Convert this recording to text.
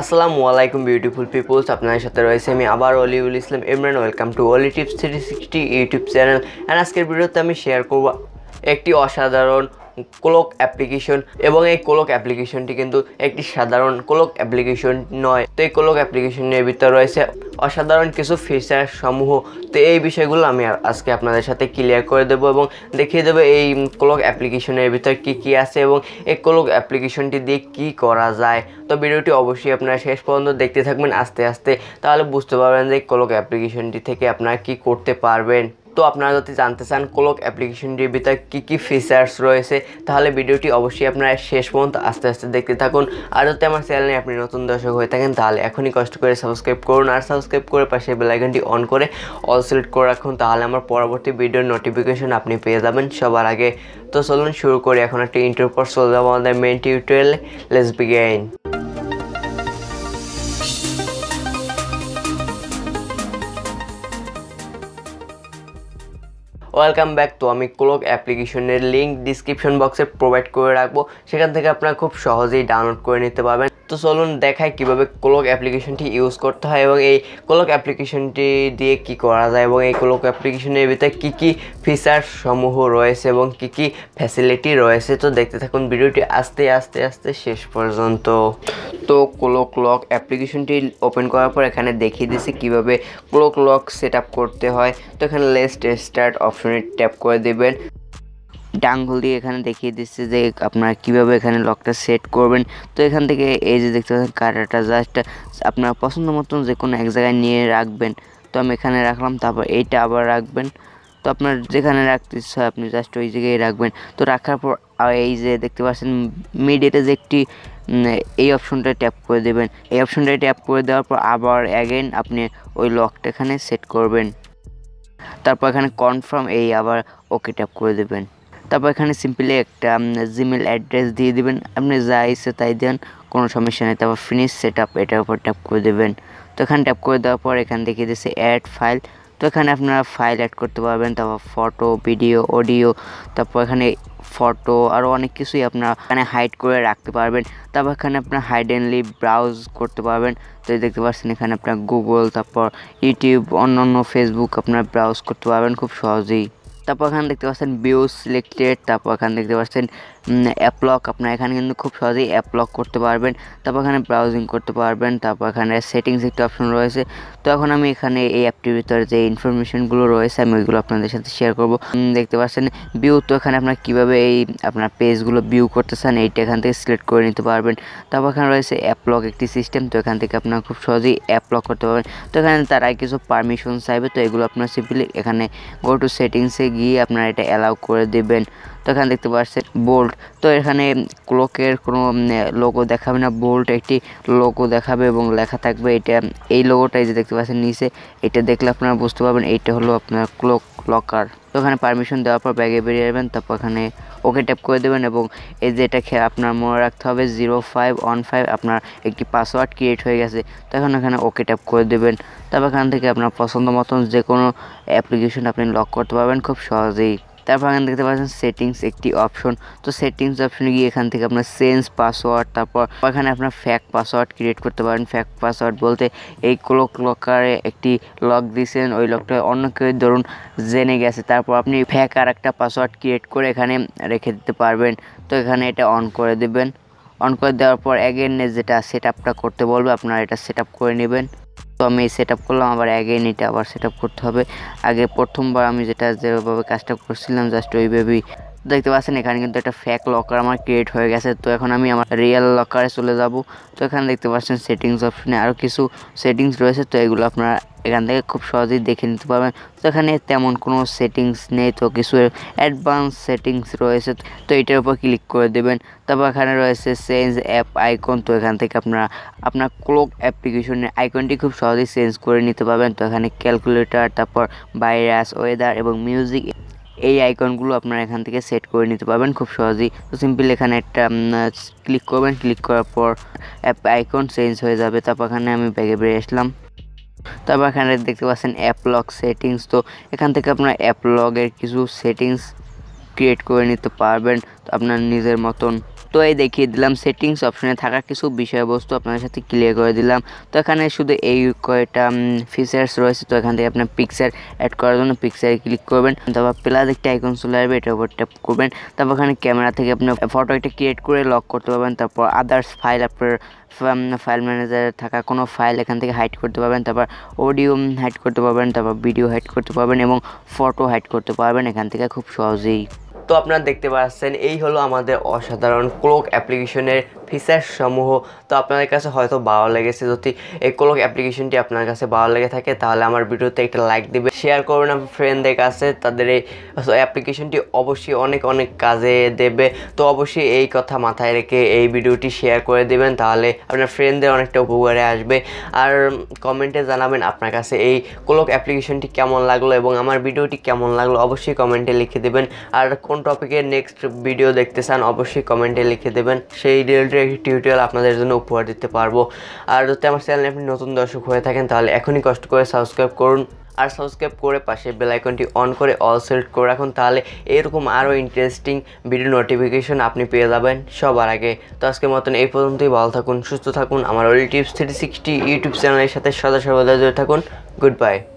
আসসালামু আলাইকুম beautiful people's আপনাদের সাথে রয়েছে আমি আবার Oliul Islam Imran welcome to Oli tips three sixty YouTube channel and আজকের ভিডিওতে আমি শেয়ার করব একটি অসাধারণ কোলক অ্যাপ্লিকেশন এবং এই কোলক অ্যাপ্লিকেশনটি কিন্তু একটি সাধারণ ক্লোক অ্যাপ্লিকেশন নয় তো এই কোলক অ্যাপ্লিকেশনের ভিতরে রয়েছে অসাধারণ কিছু ফিচার সমূহ তো এই বিষয়গুলো আমি আজকে আপনাদের সাথে ক্লিয়ার করে দেবো এবং দেখিয়ে দেবো এই কোলক অ্যাপ্লিকেশনের ভিতরে কী কী আছে এবং এই কোলক অ্যাপ্লিকেশনটি দিয়ে কী করা যায় তো ভিডিওটি অবশ্যই আপনারা শেষ পর্যন্ত দেখতে থাকবেন আস্তে আস্তে তাহলে বুঝতে পারবেন যে কোলক অ্যাপ্লিকেশনটি থেকে আপনারা কী করতে পারবেন তো আপনারা যদি জানতে চান ক্লোক অ্যাপ্লিকেশনটির ভিতরে কী কী ফিচার্স রয়েছে তাহলে ভিডিওটি অবশ্যই আপনারা শেষ পর্যন্ত আস্তে আস্তে দেখতে থাকুন আর যদি আমার চ্যানেলে আপনি নতুন দর্শক হয়ে থাকেন তাহলে এখনই কষ্ট করে সাবস্ক্রাইব করুন আর সাবস্ক্রাইব করে পাশে বেলাইকনটি অন করে অল সিলেক্ট করে রাখুন তাহলে আমার পরবর্তী ভিডিওর নোটিফিকেশন আপনি পেয়ে যাবেন সবার আগে তো চলুন শুরু করি এখন একটা ইন্টারপোর্ট চলে যাবো আমাদের main tutorial let's begin welcome back তো আমি ক্লোক অ্যাপ্লিকেশনের লিঙ্ক ডিসক্রিপশন বক্সে প্রোভাইড করে রাখবো সেখান থেকে আপনারা খুব সহজেই ডাউনলোড করে নিতে পারবেন তো চলুন দেখায় কিভাবে কোলক অ্যাপ্লিকেশনটি ইউজ করতে হয় এবং এই কোলক অ্যাপ্লিকেশনটি দিয়ে কি করা যায় এবং এই কোলক অ্যাপ্লিকেশনের ভিতরে কী কী ফিচার্স সমূহ রয়েছে এবং কি কি ফ্যাসিলিটি রয়েছে তো দেখতে থাকুন ভিডিওটি আস্তে আস্তে আস্তে শেষ পর্যন্ত তো ক্লোক লক অ্যাপ্লিকেশনটি ওপেন করার পর এখানে দেখিয়ে দিয়েছি কিভাবে ক্লোক লক সেট করতে হয় তো এখানে লেস্ট স্টার্ট অপশনে ট্যাপ করে দেবেন ডাঙ্গুল দিয়ে এখানে দেখিয়ে দিচ্ছে যে আপনারা কীভাবে এখানে লকটা সেট করবেন তো এখান থেকে এই যে দেখতে পাচ্ছেন কাটাটা জাস্ট আপনার পছন্দ মতন যে কোনো এক জায়গায় নিয়ে রাখবেন তো আমি এখানে রাখলাম তারপর এইটা আবার রাখবেন তো আপনার যেখানে রাখতে ইচ্ছা আপনি জাস্ট ওই জায়গায় রাখবেন তো রাখার পর এই যে দেখতে পাচ্ছেন মিডিয়াতে যে একটি এই অপশনটা ট্যাপ করে দেবেন এই অপশনটা ট্যাপ করে দেওয়ার পর আবার অ্যাগেন আপনি ওই লকটা এখানে সেট করবেন তারপর এখানে কনফার্ম এই আবার ওকে ট্যাপ করে দেবেন তারপর এখানে সিম্পলি একটা জিমেল অ্যাড্রেস দিয়ে দিবেন আপনি যা ইচ্ছে তাই দেন কোনো সমস্যা নেই তারপর ফিনিশ সেট আপ এটার উপর ট্যাপ করে দেবেন তো এখানে ট্যাপ করে দেওয়ার পর এখান থেকে দিয়েছে অ্যাড ফাইল তো এখানে আপনারা ফাইল অ্যাড করতে পারবেন তারপর ফটো ভিডিও অডিও তারপর এখানে ফটো আরও অনেক কিছুই আপনারা এখানে হাইড করে রাখতে পারবেন তারপর এখানে আপনার হাইডেনলি ব্রাউজ করতে পারবেন তো দেখতে পাচ্ছেন এখানে আপনার গুগল তারপর ইউটিউব অন্য অন্য ফেসবুক আপনার ব্রাউজ করতে পারবেন খুব সহজেই তারপর এখানে দেখতে পাচ্ছেন ভিউ সিলেক্টেড তারপর এখানে দেখতে পাচ্ছেন অ্যাপলক আপনার এখানে কিন্তু খুব সহজেই অ্যাপলক করতে পারবেন তারপর এখানে ব্রাউজিং করতে পারবেন তারপর এখানে সেটিংস একটি অপশন রয়েছে তো এখন আমি এখানে এই অ্যাপটির ভিতরে যে ইনফরমেশনগুলো রয়েছে আমি ওইগুলো আপনাদের সাথে শেয়ার করব দেখতে পাচ্ছেন ভিউ তো এখানে আপনার কীভাবে এই আপনার পেজগুলো ভিউ করতে চান এইটা এখান থেকে সিলেক্ট করে নিতে পারবেন তারপর এখানে রয়েছে অ্যাপলক একটি সিস্টেম তো এখান থেকে আপনার খুব সহজেই অ্যাপলক করতে পারবেন তো এখানে তারা কিছু পারমিশন চাইবে তো এগুলো আপনার সিম্পলি এখানে গো টু সেটিংসে গিয়ে আপনারা এটা অ্যালাউ করে দেবেন তো এখানে দেখতে পাচ্ছেন বোল্ট তো এখানে ক্লোকের কোনো লোগো দেখাবে না বোল্ট একটি লোগো দেখাবে এবং লেখা থাকবে এটা এই লোগোটাই যে দেখতে পাচ্ছেন নিচে এটা দেখলে আপনারা বুঝতে পারবেন এইটা হলো আপনার ক্লোক লকার তো এখানে পারমিশন দেওয়ার পর ব্যাগে বেরিয়ে যাবেন তারপর এখানে ওকে ট্যাপ করে দেবেন এবং এই যে এটা খেয়ে আপনার মনে রাখতে হবে জিরো ফাইভ ওয়ান ফাইভ আপনার একটি পাসওয়ার্ড ক্রিয়েট হয়ে গেছে তো এখন এখানে ওকে ট্যাপ করে দেবেন তারপর এখান থেকে আপনার পছন্দ মতন যে কোনো অ্যাপ্লিকেশন আপনি লক করতে পারবেন খুব সহজেই তারপর এখানে দেখতে পাচ্ছেন সেটিংস একটি অপশন তো সেটিংস অপশনে গিয়ে এখান থেকে আপনার সেন্স পাসওয়ার্ড তারপর এখানে আপনার ফ্যাক পাসওয়ার্ড ক্রিয়েট করতে পারেন ফ্যাক পাসওয়ার্ড বলতে এই ক্লক লকারে একটি লক দিয়েছেন ওই লকটা অন্য কেউ ধরুন জেনে গেছে তারপর আপনি ফ্যাক আর একটা পাসওয়ার্ড ক্রিয়েট করে এখানে রেখে দিতে পারবেন তো এখানে এটা অন করে দেবেন অন করে দেওয়ার পর অ্যাগেন যেটা সেট আপটা করতে বলবে আপনারা এটা সেট আপ করে নেবেন তো আমি সেট আপ করলাম আবার অ্যাগেন এটা আবার সেট করতে হবে আগে প্রথমবার আমি যেটা যেভাবে কাজটা করছিলাম জাস্ট ওইভাবেই দেখতে পাচ্ছেন এখানে কিন্তু একটা ফ্যাক লকার আমার ক্রিয়েট হয়ে গেছে তো এখন আমি আমার রিয়েল লকারে চলে যাব তো এখানে দেখতে পাচ্ছেন সেটিংস অপশনে আরও কিছু সেটিংস রয়েছে তো এগুলো আপনারা এখান থেকে খুব সহজেই দেখে নিতে পারবেন তো এখানে তেমন কোনো সেটিংস নেই তো কিছু অ্যাডভান্স সেটিংস রয়েছে তো এটার উপর ক্লিক করে দেবেন তারপর এখানে রয়েছে চেঞ্জ অ্যাপ আইকন তো এখান থেকে আপনারা আপনার ক্লোক অ্যাপ্লিকেশনের আইকনটি খুব সহজেই চেঞ্জ করে নিতে পারবেন তো এখানে ক্যালকুলেটার তারপর ভাইরাস ওয়েদার এবং মিউজিক এই আইকনগুলো আপনারা এখান থেকে সেট করে নিতে পারবেন খুব সহজেই তো সিম্পল এখানে একটা ক্লিক করবেন ক্লিক করার পর অ্যাপ আইকন চেঞ্জ হয়ে যাবে তারপর এখানে আমি ব্যাগে বেরিয়ে আসলাম তারপর এখানে দেখতে পাচ্ছেন অ্যাপ লক সেটিংস তো এখান থেকে আপনার অ্যাপ লগের কিছু সেটিংস ক্রিয়েট করে নিতে পারবেন আপনার নিজের মতন তো এই দেখিয়ে দিলাম সেটিংস অপশনে থাকা কিছু বিষয়বস্তু আপনাদের সাথে ক্লিয়ার করে দিলাম তো এখানে শুধু এই কয়টা ফিচার্স রয়েছে তো এখান থেকে আপনার পিকচার অ্যাড করার জন্য পিকচারে ক্লিক করবেন তারপর প্লাস একটা আইকন চলে আসবে এটার উপর ট্যাপ করবেন তারপর এখানে ক্যামেরা থেকে আপনি ফটো একটা ক্রিয়েট করে লক করতে পারবেন তারপর আদার্স ফাইল আপনার ফাইল ম্যানেজারে থাকা কোনো ফাইল এখান থেকে হাইড করতে পারবেন তারপর অডিও হাইড করতে পারবেন তারপর ভিডিও হাইড করতে পারবেন এবং ফটো হাইড করতে পারবেন এখান থেকে খুব সহজেই তো আপনারা দেখতে পাচ্ছেন এই হলো আমাদের অসাধারণ ক্লোক অ্যাপ্লিকেশনের ফিচার সমূহ তো আপনাদের কাছে হয়তো ভালো লেগেছে যদি এই কোলক অ্যাপ্লিকেশনটি আপনার কাছে ভালো লেগে থাকে তাহলে আমার ভিডিওতে একটা লাইক দিবে শেয়ার করবেন আমার ফ্রেন্ডদের কাছে তাদের এই অ্যাপ্লিকেশনটি অবশ্যই অনেক অনেক কাজে দেবে তো অবশ্যই এই কথা মাথায় রেখে এই ভিডিওটি শেয়ার করে দেবেন তাহলে আপনার ফ্রেন্ডদের অনেকটা উপকারে আসবে আর কমেন্টে জানাবেন আপনার কাছে এই কোলক অ্যাপ্লিকেশনটি কেমন লাগলো এবং আমার ভিডিওটি কেমন লাগলো অবশ্যই কমেন্টে লিখে দেবেন আর কোন টপিকের নেক্সট ভিডিও দেখতে চান অবশ্যই কমেন্টে লিখে দেবেন সেই ডিটেল রিলেটেড একটি টিউটোরিয়াল আপনাদের জন্য উপহার দিতে পারবো আর যদি আমার চ্যানেলে আপনি নতুন দর্শক হয়ে থাকেন তাহলে এখনই কষ্ট করে সাবস্ক্রাইব করুন আর সাবস্ক্রাইব করে পাশে বেলাইকনটি অন করে অল সিলেক্ট করে রাখুন তাহলে এরকম আরও ইন্টারেস্টিং ভিডিও নোটিফিকেশন আপনি পেয়ে যাবেন সবার আগে তো আজকের মতন এই পর্যন্তই ভালো থাকুন সুস্থ থাকুন আমার ওল টিপস থ্রি সিক্সটি ইউটিউব চ্যানেলের সাথে সদা সর্বদা জড়ে থাকুন গুড বাই